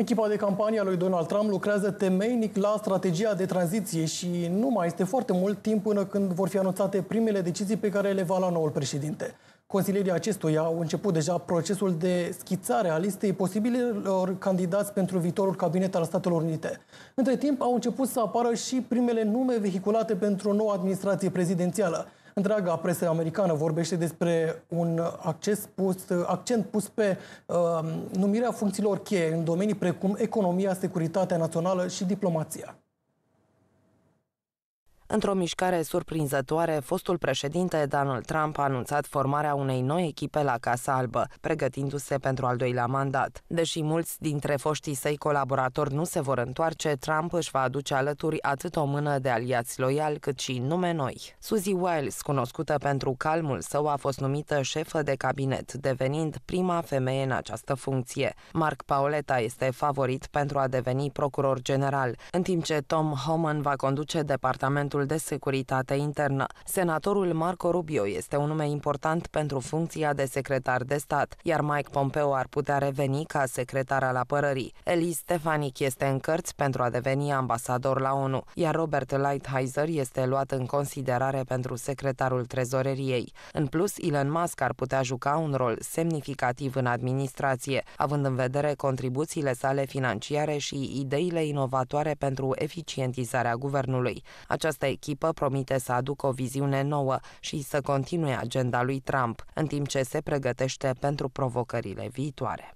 Echipa de campanie a lui Donald Trump lucrează temeinic la strategia de tranziție și nu mai este foarte mult timp până când vor fi anunțate primele decizii pe care le va lua noul președinte. Consilierii acestuia au început deja procesul de schițare a listei posibililor candidați pentru viitorul cabinet al Statelor Unite. Între timp au început să apară și primele nume vehiculate pentru noua administrație prezidențială întreaga presă americană vorbește despre un acces pus, accent pus pe uh, numirea funcțiilor cheie în domenii precum economia, securitatea națională și diplomația. Într-o mișcare surprinzătoare, fostul președinte Donald Trump a anunțat formarea unei noi echipe la Casa Albă, pregătindu-se pentru al doilea mandat. Deși mulți dintre foștii săi colaboratori nu se vor întoarce, Trump își va aduce alături atât o mână de aliați loiali, cât și nume noi. Suzy Wiles, cunoscută pentru calmul său, a fost numită șefă de cabinet, devenind prima femeie în această funcție. Mark Pauleta este favorit pentru a deveni procuror general, în timp ce Tom Homan va conduce departamentul Comitetul de Securitate Internă. Senatorul Marco Rubio este un nume important pentru funcția de secretar de stat, iar Mike Pompeo ar putea reveni ca secretar al apărării. Eli Stefanic este în cărți pentru a deveni ambasador la ONU, iar Robert Lighthizer este luat în considerare pentru secretarul trezoreriei. În plus, Elon Musk ar putea juca un rol semnificativ în administrație, având în vedere contribuțiile sale financiare și ideile inovatoare pentru eficientizarea guvernului. Aceasta echipă promite să aducă o viziune nouă și să continue agenda lui Trump, în timp ce se pregătește pentru provocările viitoare.